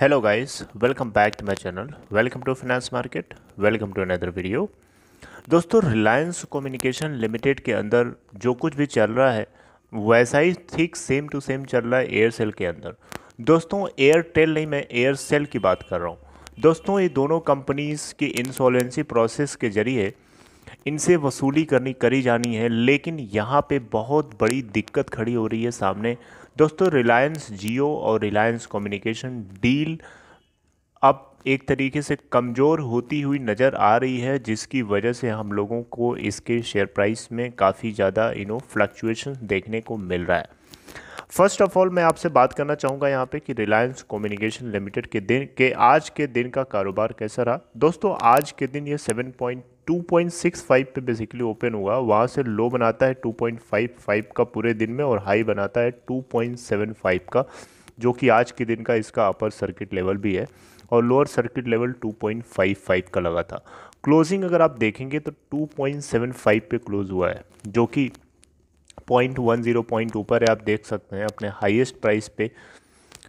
hello guys welcome back to my channel welcome to finance market welcome to another video दोस्तों Reliance communication limited के अंदर जो कुछ भी चल रहा है वैसा ही ठीक सेम टू सेम चल रहा है एयरसेल के अंदर दोस्तों एयरटेल नहीं मैं एयरसेल की बात कर रहा हूँ दोस्तों ये दोनों कंपनीज़ की इंसॉलेंसी प्रोसेस के जरिए इनसे वसूली करनी करी जानी है लेकिन यहाँ पे बहुत बड़ी दिक्कत खड़ी हो रही है सामने दोस्तों रिलायंस जियो और रिलायंस कम्युनिकेशन डील अब एक तरीके से कमज़ोर होती हुई नज़र आ रही है जिसकी वजह से हम लोगों को इसके शेयर प्राइस में काफ़ी ज़्यादा यू नो फ्लक्चुएशन देखने को मिल रहा है फर्स्ट ऑफ ऑल मैं आपसे बात करना चाहूँगा यहाँ पे कि रिलायंस कम्युनिकेशन लिमिटेड के दिन के आज के दिन का कारोबार कैसा रहा दोस्तों आज के दिन ये 2.65 पे बेसिकली ओपन हुआ वहाँ से लो बनाता है 2.55 का पूरे दिन में और हाई बनाता है 2.75 का जो कि आज के दिन का इसका अपर सर्किट लेवल भी है और लोअर सर्किट लेवल 2.55 का लगा था क्लोजिंग अगर आप देखेंगे तो 2.75 पे क्लोज हुआ है जो कि पॉइंट वन ज़ीरो पॉइंट ऊपर है आप देख सकते हैं अपने हाईएस्ट प्राइस पे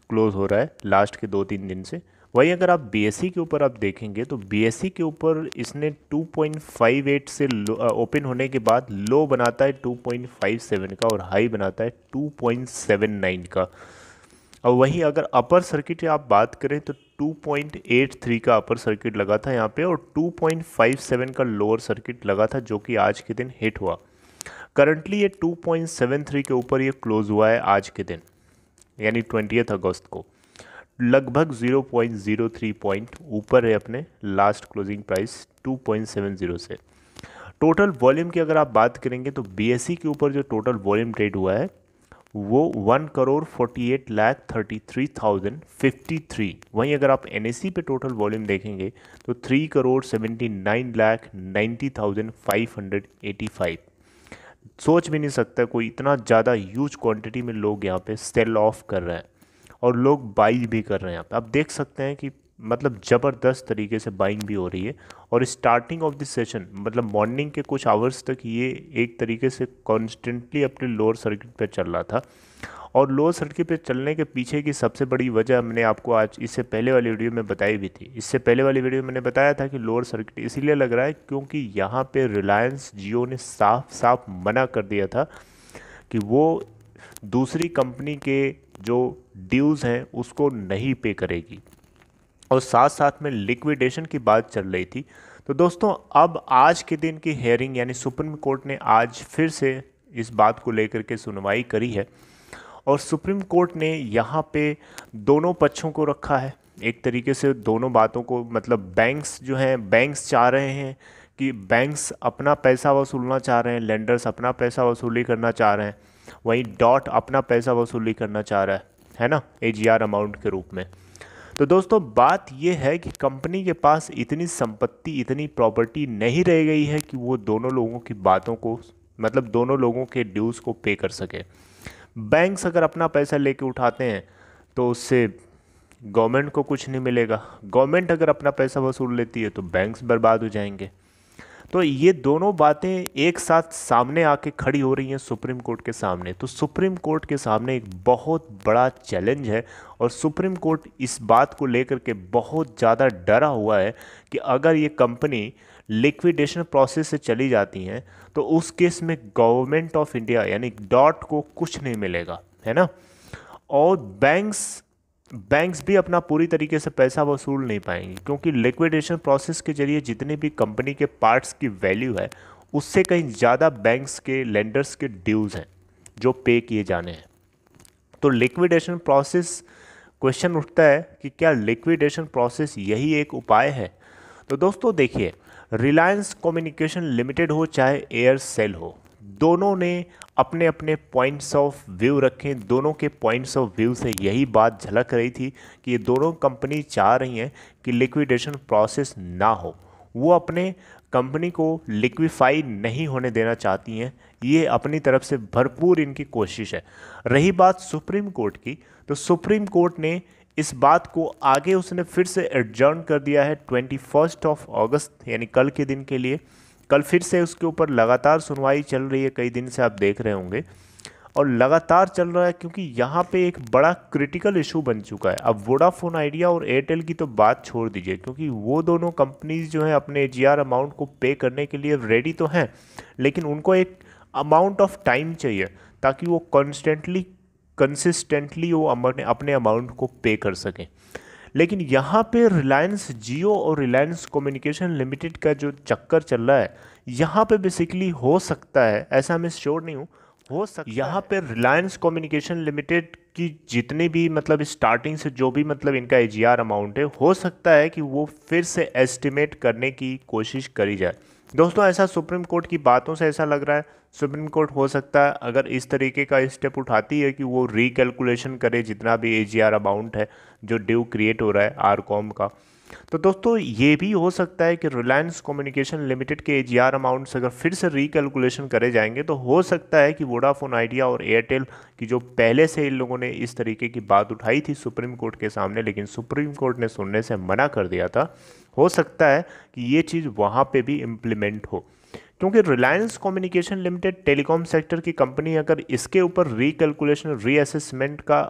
क्लोज़ हो रहा है लास्ट के दो तीन दिन से वहीं अगर आप बी e के ऊपर आप देखेंगे तो बी e के ऊपर इसने 2.58 से ओपन होने के बाद लो बनाता है 2.57 का और हाई बनाता है 2.79 का और वहीं अगर अपर सर्किट की आप बात करें तो 2.83 का अपर सर्किट लगा था यहाँ पे और 2.57 का लोअर सर्किट लगा था जो कि आज के दिन हिट हुआ करंटली ये 2.73 के ऊपर ये क्लोज़ हुआ है आज के दिन यानी ट्वेंटी अगस्त को लगभग 0.03 पॉइंट ऊपर है अपने लास्ट क्लोजिंग प्राइस 2.70 से टोटल वॉल्यूम की अगर आप बात करेंगे तो बी e के ऊपर जो टोटल वॉल्यूम ट्रेड हुआ है वो one crore forty eight lakh thirty three thousand fifty three वहीं अगर आप एन पे टोटल वॉल्यूम देखेंगे तो three crore seventy nine lakh ninety thousand five hundred eighty five सोच भी नहीं सकता कोई इतना ज़्यादा ह्यूज क्वांटिटी में लोग यहाँ पे सेल ऑफ कर रहे हैं और लोग बाई भी कर रहे हैं आप देख सकते हैं कि मतलब ज़बरदस्त तरीके से बाइंग भी हो रही है और स्टार्टिंग ऑफ द सेशन मतलब मॉर्निंग के कुछ आवर्स तक ये एक तरीके से कॉन्स्टेंटली अपने लोअर सर्किट पर चल रहा था और लोअर सर्किट पे चलने के पीछे की सबसे बड़ी वजह हमने आपको आज इससे पहले वाली वीडियो में बताई भी थी इससे पहले वाली वीडियो में मैंने बताया था कि लोअर सर्किट इसीलिए लग रहा है क्योंकि यहाँ पर रिलायंस जियो ने साफ साफ मना कर दिया था कि वो दूसरी कंपनी के जो ड्यूज़ हैं उसको नहीं पे करेगी और साथ साथ में लिक्विडेशन की बात चल रही थी तो दोस्तों अब आज के दिन की हेयरिंग यानी सुप्रीम कोर्ट ने आज फिर से इस बात को लेकर के सुनवाई करी है और सुप्रीम कोर्ट ने यहाँ पे दोनों पक्षों को रखा है एक तरीके से दोनों बातों को मतलब बैंक्स जो हैं बैंक्स चाह रहे हैं कि बैंक्स अपना पैसा वसूलना चाह रहे हैं लेंडर्स अपना पैसा वसूली करना चाह रहे हैं वहीं डॉट अपना पैसा वसूली करना चाह रहा है है ना ए अमाउंट के रूप में तो दोस्तों बात यह है कि कंपनी के पास इतनी संपत्ति इतनी प्रॉपर्टी नहीं रह गई है कि वो दोनों लोगों की बातों को मतलब दोनों लोगों के ड्यूज़ को पे कर सके बैंक्स अगर अपना पैसा लेके उठाते हैं तो उससे गवर्नमेंट को कुछ नहीं मिलेगा गवर्नमेंट अगर अपना पैसा वसूल लेती है तो बैंक्स बर्बाद हो जाएंगे तो ये दोनों बातें एक साथ सामने आके खड़ी हो रही हैं सुप्रीम कोर्ट के सामने तो सुप्रीम कोर्ट के सामने एक बहुत बड़ा चैलेंज है और सुप्रीम कोर्ट इस बात को लेकर के बहुत ज़्यादा डरा हुआ है कि अगर ये कंपनी लिक्विडेशन प्रोसेस से चली जाती हैं तो उस केस में गवर्नमेंट ऑफ इंडिया यानी डॉट को कुछ नहीं मिलेगा है ना और बैंक्स बैंक्स भी अपना पूरी तरीके से पैसा वसूल नहीं पाएंगे क्योंकि लिक्विडेशन प्रोसेस के जरिए जितनी भी कंपनी के पार्ट्स की वैल्यू है उससे कहीं ज़्यादा बैंक्स के लेंडर्स के ड्यूज़ हैं जो पे किए जाने हैं तो लिक्विडेशन प्रोसेस क्वेश्चन उठता है कि क्या लिक्विडेशन प्रोसेस यही एक उपाय है तो दोस्तों देखिए रिलायंस कम्युनिकेशन लिमिटेड हो चाहे एयरसेल हो दोनों ने अपने अपने पॉइंट्स ऑफ व्यू रखे दोनों के पॉइंट्स ऑफ व्यू से यही बात झलक रही थी कि ये दोनों कंपनी चाह रही हैं कि लिक्विडेशन प्रोसेस ना हो वो अपने कंपनी को लिक्विफाई नहीं होने देना चाहती हैं ये अपनी तरफ से भरपूर इनकी कोशिश है रही बात सुप्रीम कोर्ट की तो सुप्रीम कोर्ट ने इस बात को आगे उसने फिर से एडजर्न कर दिया है ट्वेंटी फर्स्ट ऑफ अगस्त यानी कल के दिन के लिए कल फिर से उसके ऊपर लगातार सुनवाई चल रही है कई दिन से आप देख रहे होंगे और लगातार चल रहा है क्योंकि यहाँ पे एक बड़ा क्रिटिकल इशू बन चुका है अब वोडाफोन आइडिया और एयरटेल की तो बात छोड़ दीजिए क्योंकि वो दोनों कंपनीज जो हैं अपने जी अमाउंट को पे करने के लिए रेडी तो हैं लेकिन उनको एक अमाउंट ऑफ टाइम चाहिए ताकि वो कॉन्स्टेंटली कंसिस्टेंटली वो अपने अपने अमाउंट को पे कर सकें लेकिन यहाँ पे रिलायंस जियो और रिलायंस कम्युनिकेशन लिमिटेड का जो चक्कर चल रहा है यहाँ पे बेसिकली हो सकता है ऐसा मैं श्योर नहीं हूँ हो सकता यहाँ पे रिलायंस कम्युनिकेशन लिमिटेड की जितनी भी मतलब स्टार्टिंग से जो भी मतलब इनका एजीआर अमाउंट है हो सकता है कि वो फिर से एस्टिमेट करने की कोशिश करी जाए दोस्तों ऐसा सुप्रीम कोर्ट की बातों से ऐसा लग रहा है सुप्रीम कोर्ट हो सकता है अगर इस तरीके का स्टेप उठाती है कि वो रिकैलकुलेशन करे जितना भी ए अमाउंट है जो ड्यू क्रिएट हो रहा है आर कॉम का तो दोस्तों ये भी हो सकता है कि रिलायंस कम्युनिकेशन लिमिटेड के ए अमाउंट्स अगर फिर से रिकैलकुलेशन करे जाएंगे तो हो सकता है कि वोडाफोन आइडिया और एयरटेल की जो पहले से इन लोगों ने इस तरीके की बात उठाई थी सुप्रीम कोर्ट के सामने लेकिन सुप्रीम कोर्ट ने सुनने से मना कर दिया था हो सकता है कि ये चीज़ वहाँ पे भी इम्प्लीमेंट हो क्योंकि Reliance communication limited telecom sector की कंपनी अगर इसके ऊपर रिकैलकुलेशन रीअसेसमेंट का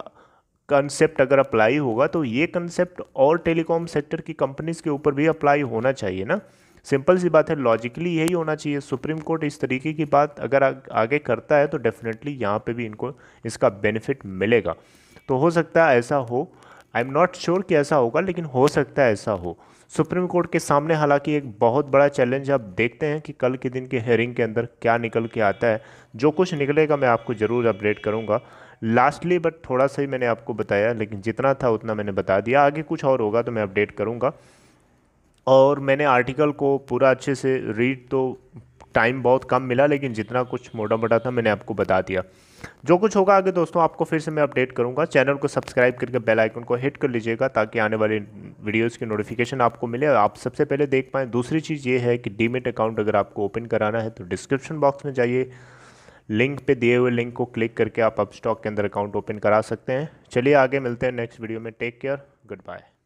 कंसेप्ट अगर अप्लाई होगा तो ये कंसेप्ट और टेलीकॉम सेक्टर की कंपनीज के ऊपर भी अप्लाई होना चाहिए ना सिंपल सी बात है लॉजिकली यही होना चाहिए सुप्रीम कोर्ट इस तरीके की बात अगर आगे करता है तो डेफिनेटली यहाँ पे भी इनको इसका बेनिफिट मिलेगा तो हो सकता है ऐसा हो आई एम नॉट श्योर कि ऐसा होगा लेकिन हो सकता है ऐसा हो सुप्रीम कोर्ट के सामने हालांकि एक बहुत बड़ा चैलेंज आप देखते हैं कि कल के दिन के हेयरिंग के अंदर क्या निकल के आता है जो कुछ निकलेगा मैं आपको ज़रूर अपडेट करूँगा लास्टली बट थोड़ा सा ही मैंने आपको बताया लेकिन जितना था उतना मैंने बता दिया आगे कुछ और होगा तो मैं अपडेट करूँगा और मैंने आर्टिकल को पूरा अच्छे से रीड तो टाइम बहुत कम मिला लेकिन जितना कुछ मोटा मोटा था मैंने आपको बता दिया जो कुछ होगा आगे दोस्तों आपको फिर से मैं अपडेट करूंगा चैनल को सब्सक्राइब करके बेल आइकन को हिट कर लीजिएगा ताकि आने वाले वीडियोज़ की नोटिफिकेशन आपको मिले आप सबसे पहले देख पाएँ दूसरी चीज़ ये है कि डीमेट अकाउंट अगर आपको ओपन कराना है तो डिस्क्रिप्शन बॉक्स में जाइए लिंक पर दिए हुए लिंक को क्लिक करके आप अपस्टॉक के अंदर अकाउंट ओपन करा सकते हैं चलिए आगे मिलते हैं नेक्स्ट वीडियो में टेक केयर गुड बाय